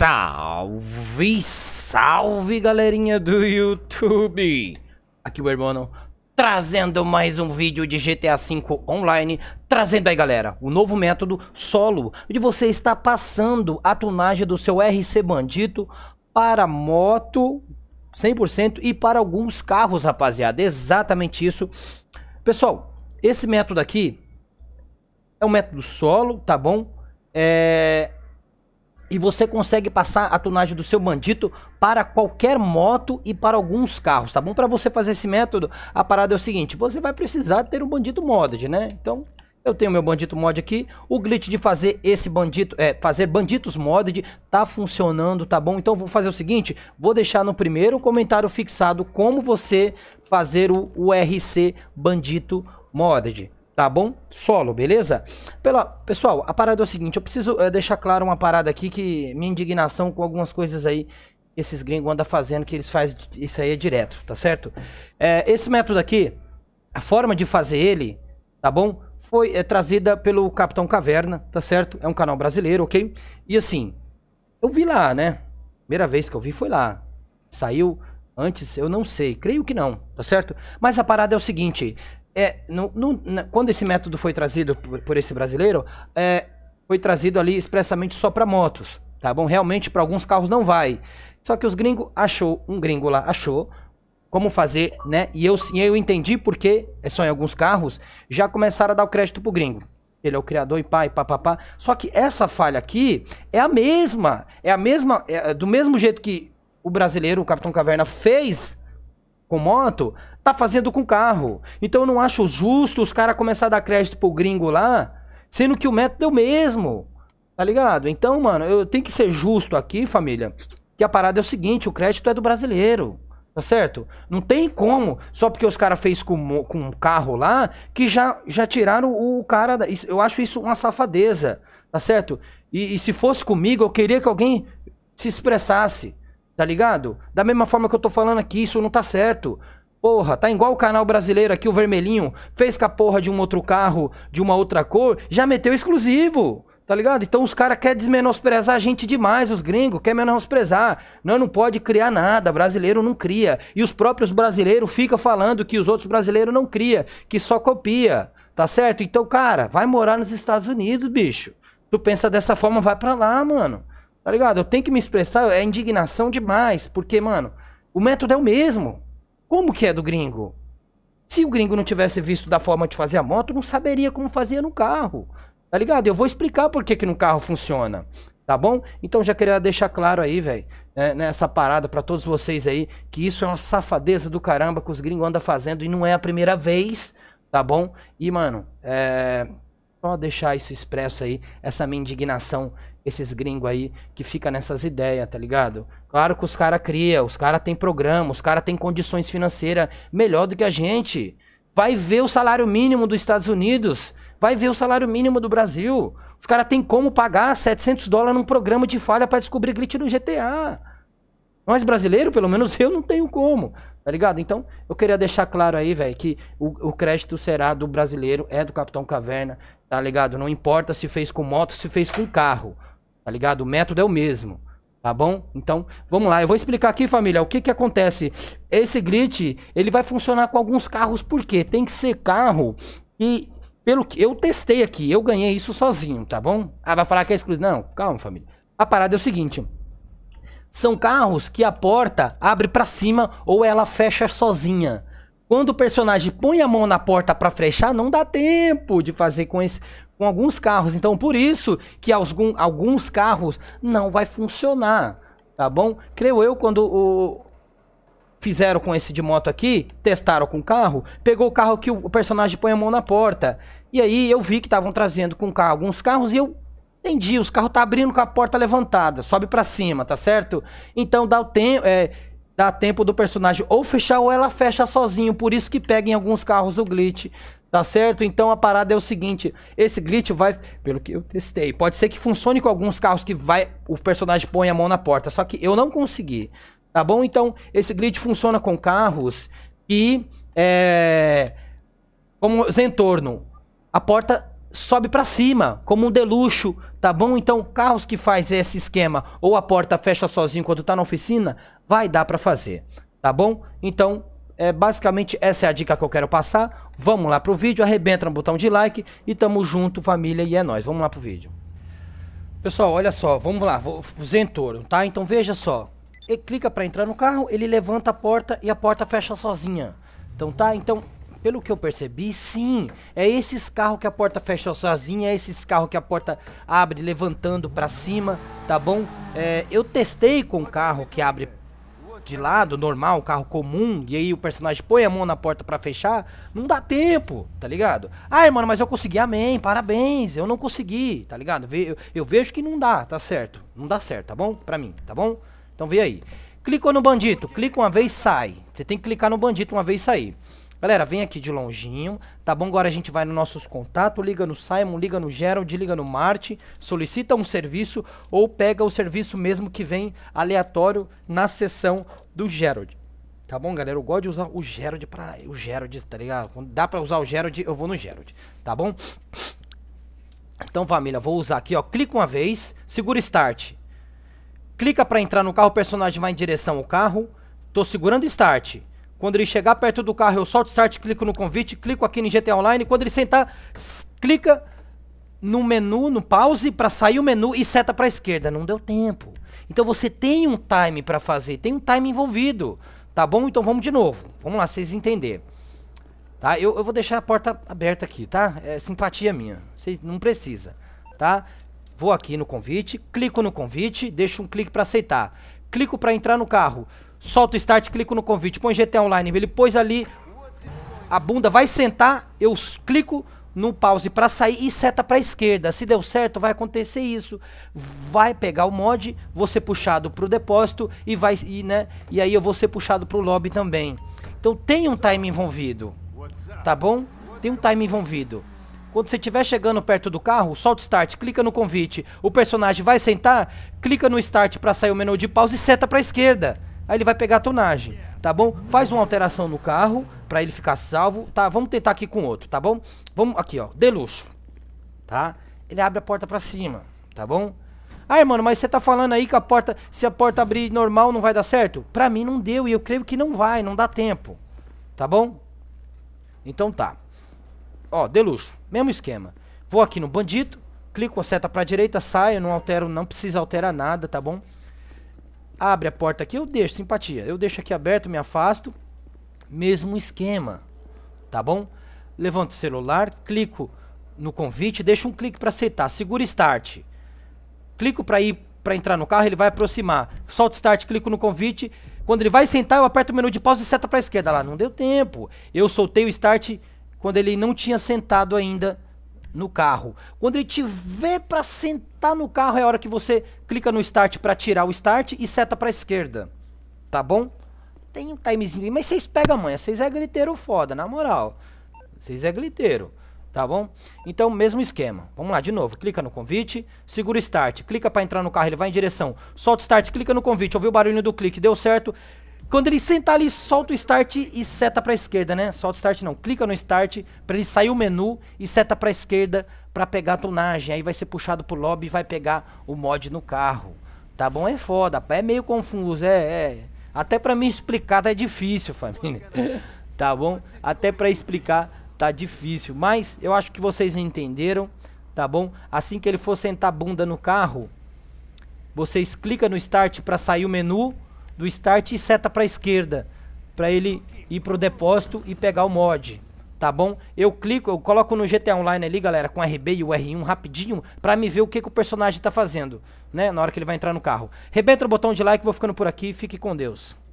Salve, salve galerinha do YouTube! Aqui o Hermano, trazendo mais um vídeo de GTA V Online, trazendo aí galera, o novo método solo, onde você está passando a tunagem do seu RC Bandito para moto 100% e para alguns carros rapaziada, exatamente isso. Pessoal, esse método aqui é um método solo, tá bom? É, e você consegue passar a tonagem do seu bandido para qualquer moto e para alguns carros, tá bom? Para você fazer esse método, a parada é o seguinte, você vai precisar ter um bandido modded, né? Então, eu tenho meu bandido mod aqui. O glitch de fazer esse bandido, é, fazer banditos modded, tá funcionando, tá bom? Então vou fazer o seguinte, vou deixar no primeiro comentário fixado como você fazer o, o RC bandito modded tá bom? Solo, beleza? Pela, pessoal, a parada é o seguinte, eu preciso é, deixar claro uma parada aqui que minha indignação com algumas coisas aí esses gringos andam fazendo, que eles fazem isso aí é direto, tá certo? É, esse método aqui, a forma de fazer ele, tá bom? Foi é, trazida pelo Capitão Caverna, tá certo? É um canal brasileiro, ok? E assim, eu vi lá, né? Primeira vez que eu vi foi lá. Saiu antes, eu não sei, creio que não, tá certo? Mas a parada é o seguinte, é, no, no, na, quando esse método foi trazido por, por esse brasileiro, é, foi trazido ali expressamente só para motos, tá bom? Realmente para alguns carros não vai. Só que os gringos achou, um gringo lá achou como fazer, né? E eu, e eu entendi porque, é só em alguns carros, já começaram a dar o crédito pro gringo. Ele é o criador e pai, papapá. Só que essa falha aqui é a mesma. É a mesma. É, do mesmo jeito que o brasileiro, o Capitão Caverna, fez com moto, tá fazendo com carro. Então eu não acho justo os caras começar a dar crédito pro gringo lá, sendo que o método é o mesmo. Tá ligado? Então, mano, eu tenho que ser justo aqui, família. Que a parada é o seguinte, o crédito é do brasileiro. Tá certo? Não tem como, só porque os caras fez com, com um carro lá, que já, já tiraram o, o cara. Da, eu acho isso uma safadeza. Tá certo? E, e se fosse comigo, eu queria que alguém se expressasse. Tá ligado? Da mesma forma que eu tô falando aqui, isso não tá certo. Porra, tá igual o canal brasileiro aqui, o vermelhinho, fez com a porra de um outro carro, de uma outra cor, já meteu exclusivo. Tá ligado? Então os caras querem desmenosprezar a gente demais, os gringos, querem menosprezar. Não, não pode criar nada, brasileiro não cria. E os próprios brasileiros ficam falando que os outros brasileiros não cria, que só copia. Tá certo? Então, cara, vai morar nos Estados Unidos, bicho. Tu pensa dessa forma, vai pra lá, mano. Tá ligado? Eu tenho que me expressar, é indignação demais, porque, mano, o método é o mesmo. Como que é do gringo? Se o gringo não tivesse visto da forma de fazer a moto, não saberia como fazia no carro. Tá ligado? Eu vou explicar por que, que no carro funciona. Tá bom? Então já queria deixar claro aí, velho, né, nessa né, parada para todos vocês aí, que isso é uma safadeza do caramba que os gringos andam fazendo e não é a primeira vez, tá bom? E, mano, é. Só deixar isso expresso aí, essa minha indignação esses gringos aí que fica nessas ideias, tá ligado? Claro que os caras cria, os caras tem programa, os caras tem condições financeiras melhor do que a gente. Vai ver o salário mínimo dos Estados Unidos, vai ver o salário mínimo do Brasil. Os caras tem como pagar 700 dólares num programa de falha para descobrir glitch no GTA. Nós brasileiros, pelo menos eu não tenho como, tá ligado? Então, eu queria deixar claro aí, velho, que o, o, crédito será do brasileiro, é do Capitão Caverna, tá ligado? Não importa se fez com moto, se fez com carro. Tá ligado? O método é o mesmo. Tá bom? Então, vamos lá. Eu vou explicar aqui, família, o que que acontece. Esse glitch, ele vai funcionar com alguns carros, porque tem que ser carro e pelo que eu testei aqui, eu ganhei isso sozinho, tá bom? Ah, vai falar que é exclusivo. Não, calma, família. A parada é o seguinte. São carros que a porta abre para cima ou ela fecha sozinha. Quando o personagem põe a mão na porta para fechar, não dá tempo de fazer com, esse, com alguns carros. Então, por isso que alguns carros não vai funcionar, tá bom? Creio eu, quando o, fizeram com esse de moto aqui, testaram com o carro, pegou o carro que o personagem põe a mão na porta. E aí eu vi que estavam trazendo com carro alguns carros e eu entendi, os carros tá abrindo com a porta levantada, sobe para cima, tá certo? Então dá o tempo, é, dá tempo do personagem ou fechar ou ela fecha sozinho. Por isso que pega em alguns carros o glitch. Tá certo? Então a parada é o seguinte, esse glitch vai, pelo que eu testei, pode ser que funcione com alguns carros que vai o personagem põe a mão na porta, só que eu não consegui, tá bom? Então esse glitch funciona com carros que é como os entorno. A porta sobe para cima, como um deluxo, tá bom? Então, carros que faz esse esquema ou a porta fecha sozinho quando tá na oficina, vai dar para fazer, tá bom? Então, é, basicamente essa é a dica que eu quero passar. Vamos lá pro vídeo, arrebenta no botão de like e tamo junto, família, e é nós. Vamos lá pro vídeo. Pessoal, olha só, vamos lá, vou Zentoro, tá? Então veja só, ele clica para entrar no carro, ele levanta a porta e a porta fecha sozinha. Então tá, então pelo que eu percebi, sim. É esses carros que a porta fecha sozinha, é esses carros que a porta abre levantando para cima, tá bom? É, eu testei com carro que abre de lado, normal, carro comum, e aí o personagem põe a mão na porta para fechar, não dá tempo, tá ligado? Ai, mano, mas eu consegui, amém, parabéns, eu não consegui, tá ligado? Eu, vejo que não dá, tá certo, não dá certo, tá bom? Pra mim, tá bom? Então vê aí. Clicou no bandido, clica uma vez sai. Você tem que clicar no bandido uma vez e sair. Galera, vem aqui de longinho, tá bom? Agora a gente vai nos nossos contatos, liga no Simon, liga no Gerald, liga no Marte, solicita um serviço ou pega o serviço mesmo que vem aleatório na sessão do Gerald. Tá bom, galera? Eu gosto de usar o Gerald pra... O Gerald, tá ligado? Quando dá pra usar o Gerald, eu vou no Gerald, tá bom? Então, família, vou usar aqui, ó. Clica uma vez, segura Start. Clica pra entrar no carro, o personagem vai em direção ao carro. Tô segurando Start. Quando ele chegar perto do carro, eu solto start, clico no convite, clico aqui no GTA Online. Quando ele sentar, clica no menu, no pause, para sair o menu e seta para esquerda. Não deu tempo. Então você tem um time para fazer, tem um time envolvido. Tá bom? Então vamos de novo. Vamos lá, vocês entenderem. Tá? Eu, eu vou deixar a porta aberta aqui, tá? É simpatia minha. Vocês não precisa, tá? Vou aqui no convite, clico no convite, deixo um clique para aceitar. Clico para entrar no carro solto o start, clico no convite, põe GTA Online. Ele pôs ali, a bunda vai sentar, eu clico no pause para sair e seta para esquerda. Se deu certo, vai acontecer isso. Vai pegar o mod, você puxado para o depósito e vai e, né, e aí eu vou ser puxado para o lobby também. Então tem um time envolvido. Tá bom? Tem um time envolvido. Quando você estiver chegando perto do carro, solta start, clica no convite. O personagem vai sentar, clica no start para sair o menu de pause e seta para esquerda. Aí ele vai pegar a tonagem, tá bom? Faz uma alteração no carro para ele ficar salvo. Tá, vamos tentar aqui com outro, tá bom? Vamos aqui, ó, Deluxe. Tá? Ele abre a porta para cima, tá bom? Ah, mano, mas você tá falando aí que a porta, se a porta abrir normal não vai dar certo? Pra mim não deu e eu creio que não vai, não dá tempo. Tá bom? Então tá. Ó, Deluxo, mesmo esquema. Vou aqui no bandido, clico a seta pra direita, saio, não altero, não precisa alterar nada, tá bom? abre a porta aqui, eu deixo simpatia. Eu deixo aqui aberto, me afasto. Mesmo esquema, tá bom? Levanto o celular, clico no convite, deixo um clique para aceitar, segura start. Clico para ir para entrar no carro, ele vai aproximar. Solto start, clico no convite. Quando ele vai sentar, eu aperto o menu de pausa e seta para esquerda lá. Não deu tempo. Eu soltei o start quando ele não tinha sentado ainda no carro. Quando ele tiver para sentar Tá no carro é a hora que você clica no start para tirar o start e seta para esquerda. Tá bom? Tem um timezinho aí, mas vocês pegam amanhã. Vocês é gliteiro foda, na moral. Vocês é gliteiro, tá bom? Então, mesmo esquema. Vamos lá, de novo. Clica no convite, segura start, clica para entrar no carro, ele vai em direção. Solta start, clica no convite, ouviu o barulho do clique, deu certo. Quando ele sentar ali, solta o start e seta para a esquerda, né? Solta o start não, clica no start para ele sair o menu e seta para a esquerda para pegar a tonagem. Aí vai ser puxado pro lobby e vai pegar o mod no carro. Tá bom? É foda, é meio confuso, é, é. Até para mim explicar tá difícil, família. tá bom? Até para explicar tá difícil, mas eu acho que vocês entenderam, tá bom? Assim que ele for sentar a bunda no carro, vocês clica no start para sair o menu do start e seta para a esquerda, para ele ir pro depósito e pegar o mod, tá bom? Eu clico, eu coloco no GTA Online ali, galera, com RB e o R1 rapidinho, para me ver o que, que o personagem está fazendo, né, na hora que ele vai entrar no carro. Rebenta o botão de like, vou ficando por aqui, fique com Deus.